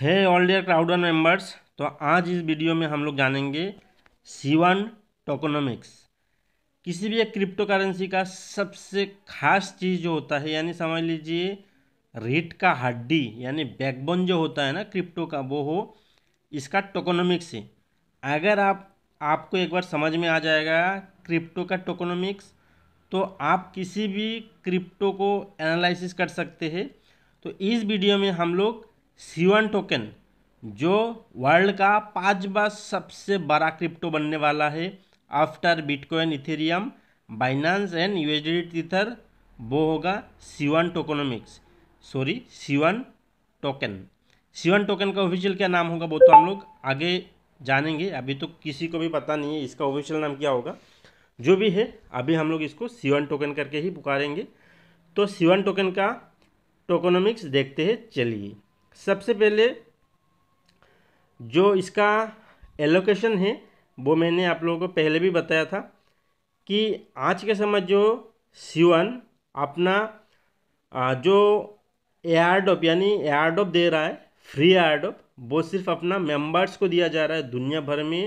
है all dear crowd one members तो आज इस वीडियो में हम लोग जानेंगे वन टोकोनॉमिक्स किसी भी एक क्रिप्टो करेंसी का सबसे खास चीज़ जो होता है यानी समझ लीजिए रेट का हड्डी यानी बैकबोन जो होता है ना क्रिप्टो का वो हो इसका टोकोनॉमिक्स है अगर आप आपको एक बार समझ में आ जाएगा क्रिप्टो का टोकोनॉमिक्स तो आप किसी भी क्रिप्टो को एनालिस कर सकते हैं तो इस वीडियो में हम लोग सीवन टोकन जो वर्ल्ड का पाँचवा सबसे बड़ा क्रिप्टो बनने वाला है after bitcoin ethereum binance and USD tether वो होगा C one tokenomics sorry C one token C one token का ऑफिशियल क्या नाम होगा वो तो हम लोग आगे जानेंगे अभी तो किसी को भी पता नहीं है इसका ऑफिशियल नाम क्या होगा जो भी है अभी हम लोग इसको सीवन टोकन करके ही पुकारेंगे तो सीवन टोकन का टोकोनोमिक्स देखते हैं चलिए सबसे पहले जो इसका एलोकेशन है वो मैंने आप लोगों को पहले भी बताया था कि आज के समय जो सीवन अपना जो एयरडोप यानी एयरडोप दे रहा है फ्री एयरडोप वो सिर्फ अपना मेंबर्स को दिया जा रहा है दुनिया भर में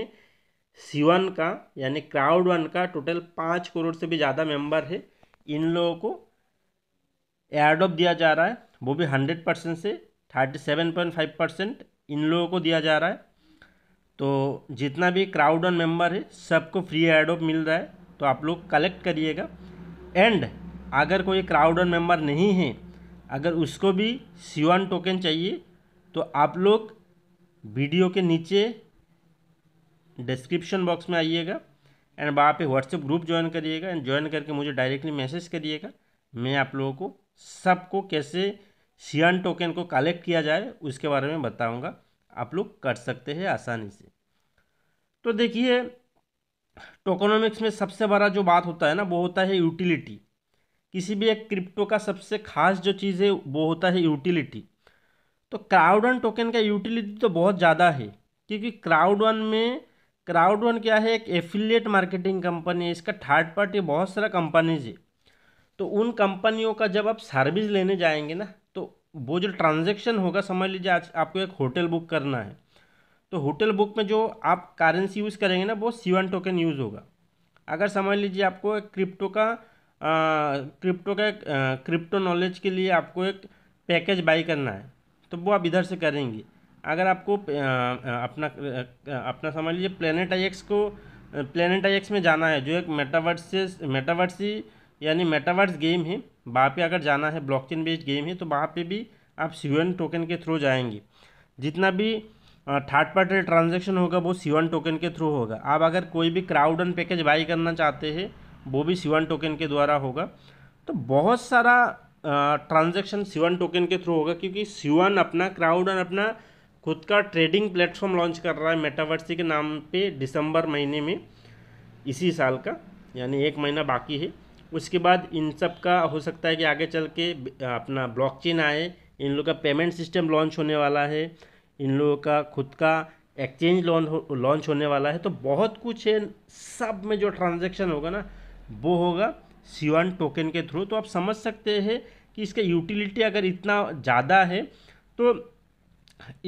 सीवन का यानी क्राउड वन का टोटल पाँच करोड़ से भी ज़्यादा मेंबर है इन लोगों को एयरडोप दिया जा रहा है वो भी हंड्रेड परसेंट से thirty seven point five percent इन लोगों को दिया जा रहा है तो जितना भी क्राउड और मेम्बर है सबको फ्री एड ऑफ मिल रहा है तो आप लोग कलेक्ट करिएगा एंड अगर कोई क्राउड और मेम्बर नहीं है अगर उसको भी सीवान टोकन चाहिए तो आप लोग वीडियो के नीचे डिस्क्रिप्शन बॉक्स में आइएगा एंड वहाँ पे व्हाट्सएप ग्रुप ज्वाइन करिएगा एंड ज्वाइन करके मुझे डायरेक्टली मैसेज करिएगा मैं आप लोगों को सबको कैसे शियन टोकन को कलेक्ट किया जाए उसके बारे में बताऊंगा आप लोग कर सकते हैं आसानी से तो देखिए टोकोनॉमिक्स में सबसे बड़ा जो बात होता है ना वो होता है यूटिलिटी किसी भी एक क्रिप्टो का सबसे खास जो चीज़ है वो होता है यूटिलिटी तो क्राउड वन टोकन का यूटिलिटी तो बहुत ज़्यादा है क्योंकि क्राउड वन में क्राउड वन क्या है एक एफिलिएट मार्केटिंग कंपनी है इसका थर्ड पार्टी बहुत सारा कंपनीज है तो उन कंपनियों का जब आप सर्विस लेने जाएंगे ना वो जो ट्रांजेक्शन होगा समझ लीजिए आज आपको एक होटल बुक करना है तो होटल बुक में जो आप करेंसी यूज़ करेंगे ना वो सीवन टोकन यूज़ होगा अगर समझ लीजिए आपको एक क्रिप्टो का आ, क्रिप्टो का आ, क्रिप्टो नॉलेज के लिए आपको एक पैकेज बाई करना है तो वो आप इधर से करेंगे अगर आपको आ, अपना अपना समझ लीजिए प्लेनेट आई को प्लानट आई में जाना है जो एक मेटावर्स से मेटावर्स ही यानी मेटावर्स गेम है वहाँ पे अगर जाना है ब्लॉकचेन बेस्ड गेम है तो वहाँ पे भी आप सीवन टोकन के थ्रू जाएंगे जितना भी थर्ड पार्टी ट्रांजेक्शन होगा वो सीवन टोकन के थ्रू होगा आप अगर कोई भी क्राउड एंड पैकेज बाई करना चाहते हैं वो भी सीवन टोकन के द्वारा होगा तो बहुत सारा ट्रांजेक्शन सीवन टोकन के थ्रू होगा क्योंकि सीवन अपना क्राउड एंड अपना खुद का ट्रेडिंग प्लेटफॉर्म लॉन्च कर रहा है मेटावर्सी के नाम पे दिसंबर महीने में इसी साल का यानी एक महीना बाकी है उसके बाद इन सब का हो सकता है कि आगे चल के अपना ब्लॉकचेन आए इन लोग का पेमेंट सिस्टम लॉन्च होने वाला है इन लोगों का खुद का एक्सचेंज लॉन्च लॉन्च होने वाला है तो बहुत कुछ है सब में जो ट्रांजैक्शन होगा ना वो होगा सीवन टोकन के थ्रू तो आप समझ सकते हैं कि इसका यूटिलिटी अगर इतना ज़्यादा है तो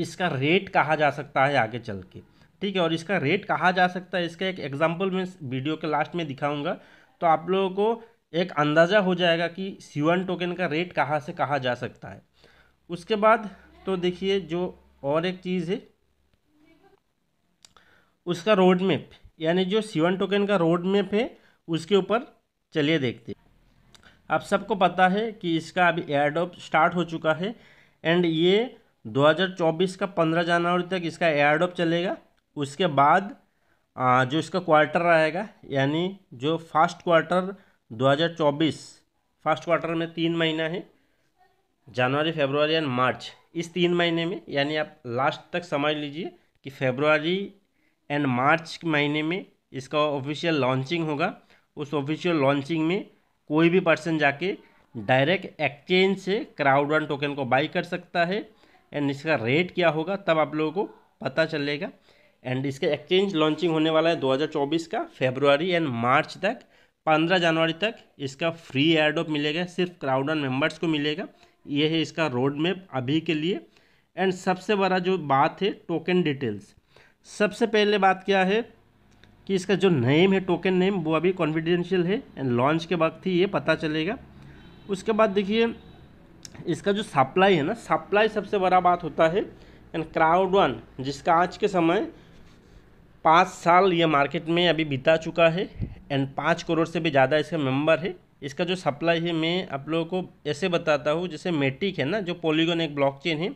इसका रेट कहा जा सकता है आगे चल के ठीक है और इसका रेट कहा जा सकता है इसका एक एग्जाम्पल मैं वीडियो के लास्ट में दिखाऊंगा तो आप लोगों को एक अंदाज़ा हो जाएगा कि सी टोकन का रेट कहाँ से कहाँ जा सकता है उसके बाद तो देखिए जो और एक चीज़ है उसका रोड मैप यानी जो सी टोकन का रोड मैप है उसके ऊपर चलिए देखते आप सबको पता है कि इसका अभी एयरडॉप स्टार्ट हो चुका है एंड ये 2024 का 15 जनवरी तक इसका एयरडॉप चलेगा उसके बाद जो इसका क्वार्टर आएगा यानी जो फर्स्ट क्वार्टर 2024 फर्स्ट क्वार्टर में तीन महीना है जनवरी फेब्रुवरी एंड मार्च इस तीन महीने में यानी आप लास्ट तक समझ लीजिए कि फेबरवरी एंड मार्च के महीने में इसका ऑफिशियल लॉन्चिंग होगा उस ऑफिशियल लॉन्चिंग में कोई भी पर्सन जाके डायरेक्ट एक्सचेंज से क्राउड वन टोकन को बाई कर सकता है एंड इसका रेट क्या होगा तब आप लोगों को पता चलेगा एंड इसका एक्सचेंज लॉन्चिंग होने वाला है 2024 का फेब्रुवरी एंड मार्च तक पंद्रह जनवरी तक इसका फ्री एयरडोप मिलेगा सिर्फ क्राउडन मेंबर्स को मिलेगा ये है इसका रोड मैप अभी के लिए एंड सबसे बड़ा जो बात है टोकन डिटेल्स सबसे पहले बात क्या है कि इसका जो नेम है टोकन नेम वो अभी कॉन्फिडेंशियल है एंड लॉन्च के वक्त ही ये पता चलेगा उसके बाद देखिए इसका जो सप्लाई है ना सप्लाई सबसे बड़ा बात होता है एंड क्राउड वन जिसका आज के समय पाँच साल ये मार्केट में अभी बिता चुका है एंड पाँच करोड़ से भी ज़्यादा इसका मेंबर है इसका जो सप्लाई है मैं आप लोगों को ऐसे बताता हूँ जैसे मेटिक है ना जो पोलीगन एक ब्लॉकचेन है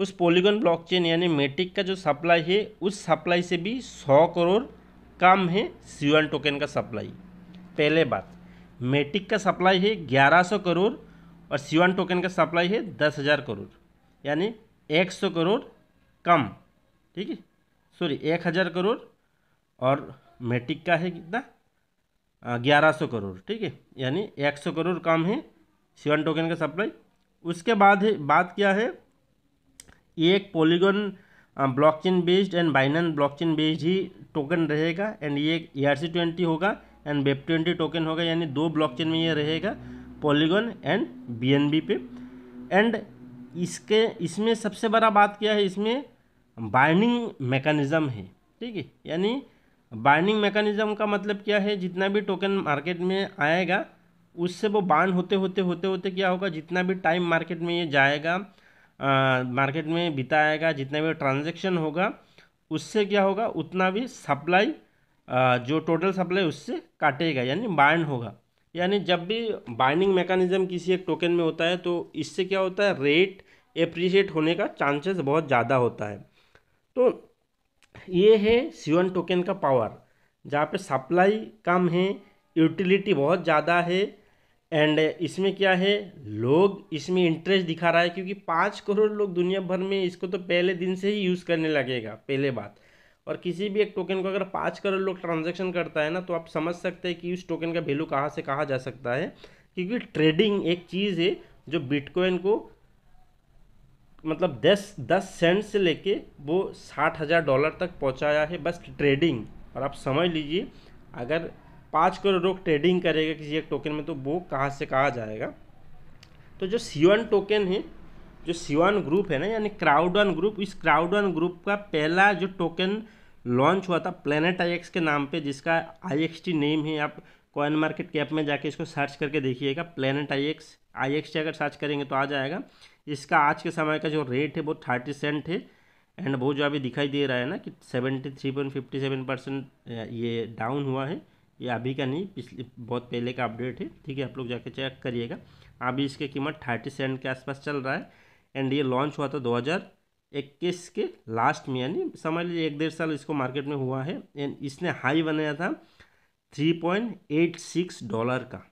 उस पोलीगन ब्लॉकचेन यानी मेटिक का जो सप्लाई है उस सप्लाई से भी सौ करोड़ कम है सी टोकन का सप्लाई पहले बात मेटिक का सप्लाई है ग्यारह सौ करोड़ और सी टोकन का सप्लाई है दस हज़ार करोड़ यानी एक सौ करोड़ कम ठीक है सॉरी एक हज़ार करोड़ और मेटिक का है कितना ग्यारह सौ करोड़ ठीक है यानी एक सौ करोड़ कम है सीवन टोकन का सप्लाई उसके बाद है बात क्या है एक Polygon blockchain based and Binance blockchain based ही टोकन रहेगा एंड ये एक ए आर सी ट्वेंटी होगा एंड बेप ट्वेंटी टोकन होगा यानी दो ब्लॉकचेन में ये रहेगा Polygon and B N B पे एंड इसके इसमें सबसे बड़ा बात क्या है इसमें बाइनिंग मेकानिज़म है ठीक है यानी बाइंडिंग मैकेनिज्म का मतलब क्या है जितना भी टोकन मार्केट में आएगा उससे वो बाइंड होते होते होते होते क्या होगा जितना भी टाइम मार्केट में ये जाएगा मार्केट में बिताएगा जितना भी ट्रांजेक्शन होगा उससे क्या होगा उतना भी सप्लाई जो टोटल सप्लाई उससे काटेगा यानी बाइंड होगा यानी जब भी बाइंडिंग मैकेनिज्म किसी एक टोकन में होता है तो इससे क्या होता है रेट अप्रिशिएट होने का चांसेस बहुत ज़्यादा होता है तो ये है सीवन टोकन का पावर जहाँ पे सप्लाई कम है यूटिलिटी बहुत ज़्यादा है एंड इसमें क्या है लोग इसमें इंटरेस्ट दिखा रहा है क्योंकि पाँच करोड़ लोग दुनिया भर में इसको तो पहले दिन से ही यूज़ करने लगेगा पहले बात और किसी भी एक टोकन को अगर पाँच करोड़ लोग ट्रांजेक्शन करता है ना तो आप समझ सकते हैं कि उस टोकन का वैल्यू कहाँ से कहाँ जा सकता है क्योंकि ट्रेडिंग एक चीज़ है जो बिटकॉइन को मतलब दस दस सेंट से लेके वो साठ हज़ार डॉलर तक पहुंचाया है बस ट्रेडिंग और आप समझ लीजिए अगर पाँच करोड़ लोग ट्रेडिंग करेगा किसी एक टोकन में तो वो कहाँ से कहाँ जाएगा तो जो सीवन टोकन है जो सीवन ग्रुप है ना यानी क्राउड वन ग्रुप इस क्राउड वन ग्रुप का पहला जो टोकन लॉन्च हुआ था प्लेनेट आई के नाम पे जिसका आई नेम है आप कॉइन मार्केट कैप में जाके इसको सर्च करके देखिएगा प्लेनेट आई एक्स अगर सर्च करेंगे तो आ जाएगा इसका आज के समय का जो रेट है वो थर्टी सेंट है एंड वो जो अभी दिखाई दे रहा है ना कि seventy three point fifty seven percent ये डाउन हुआ है ये अभी का नहीं पिछले बहुत पहले का अपडेट है ठीक है आप लोग जाके चेक करिएगा अभी इसकी कीमत थर्टी सेंट के आसपास चल रहा है एंड ये लॉन्च हुआ था दो हज़ार इक्कीस के लास्ट में यानी समझ लीजिए एक डेढ़ साल इसको मार्केट में हुआ है एंड इसने हाई बनाया था three point eight six dollar का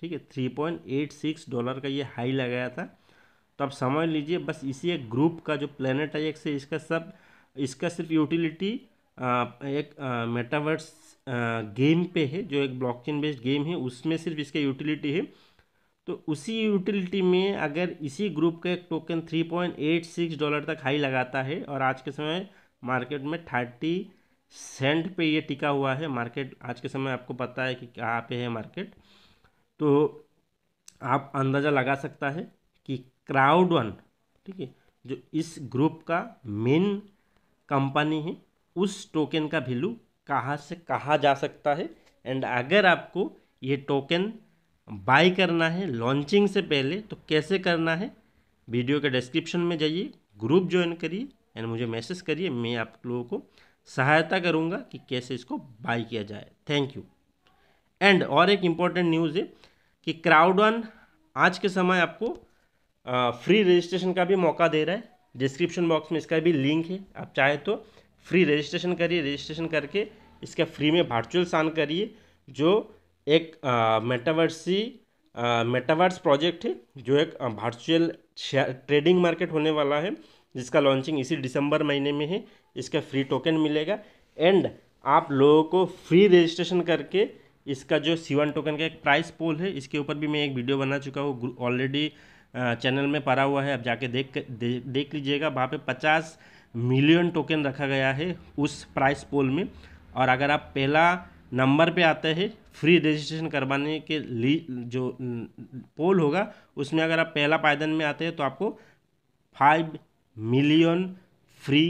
ठीक है three point eight six dollar का ये हाई लगाया था तो आप समझ लीजिए बस इसी एक ग्रुप का जो प्लानट है एक से इसका सब इसका सिर्फ यूटिलिटी एक मेटावर्स गेम पे है जो एक ब्लॉकचेन बेस्ड गेम है उसमें सिर्फ इसका यूटिलिटी है तो उसी यूटिलिटी में अगर इसी ग्रुप का एक टोकन 3.86 डॉलर तक हाई लगाता है और आज के समय मार्केट में थर्टी सेंट पे ये टिका हुआ है मार्केट आज के समय आपको पता है कि कहाँ पे है मार्केट तो आप अंदाज़ा लगा सकता है कि क्राउड वन ठीक है जो इस ग्रुप का मेन कंपनी है उस टोकन का वैल्यू कहाँ से कहाँ जा सकता है एंड अगर आपको ये टोकन बाय करना है लॉन्चिंग से पहले तो कैसे करना है वीडियो के डिस्क्रिप्शन में जाइए ग्रुप ज्वाइन करिए एंड मुझे मैसेज करिए मैं आप लोगों को सहायता करूँगा कि कैसे इसको बाई किया जाए थैंक यू एंड और एक इम्पॉर्टेंट न्यूज़ है कि क्राउड वन आज के समय आपको फ्री रजिस्ट्रेशन का भी मौका दे रहा है डिस्क्रिप्शन बॉक्स में इसका भी लिंक है आप चाहे तो फ्री रजिस्ट्रेशन करिए रजिस्ट्रेशन करके इसका फ्री में वर्चुअल सान करिए जो एक मेटावर्सी मेटावर्स प्रोजेक्ट है जो एक वर्चुअल ट्रेडिंग मार्केट होने वाला है जिसका लॉन्चिंग इसी दिसंबर महीने में है इसका फ्री टोकन मिलेगा एंड आप लोगों को फ्री रजिस्ट्रेशन करके इसका जो सीवन टोकन का एक प्राइस पोल है इसके ऊपर भी मैं एक वीडियो बना चुका हूँ ऑलरेडी चैनल में पड़ा हुआ है आप जाके देख दे, देख लीजिएगा वहाँ पे 50 मिलियन टोकन रखा गया है उस प्राइस पोल में और अगर आप पहला नंबर पे आते हैं फ्री रजिस्ट्रेशन करवाने के लिए जो पोल होगा उसमें अगर आप पहला पायदान में आते हैं तो आपको five million free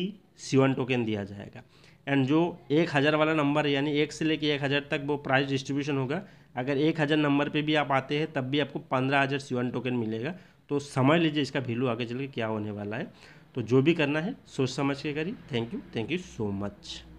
seven token दिया जाएगा एंड जो एक हज़ार वाला नंबर यानी एक से लेके एक हज़ार तक वो प्राइस डिस्ट्रीब्यूशन होगा अगर एक हज़ार नंबर पे भी आप आते हैं तब भी आपको पंद्रह हज़ार सीवन टोकन मिलेगा तो समझ लीजिए इसका वैल्यू आगे चल के क्या होने वाला है तो जो भी करना है सोच समझ के करिए thank you thank you so much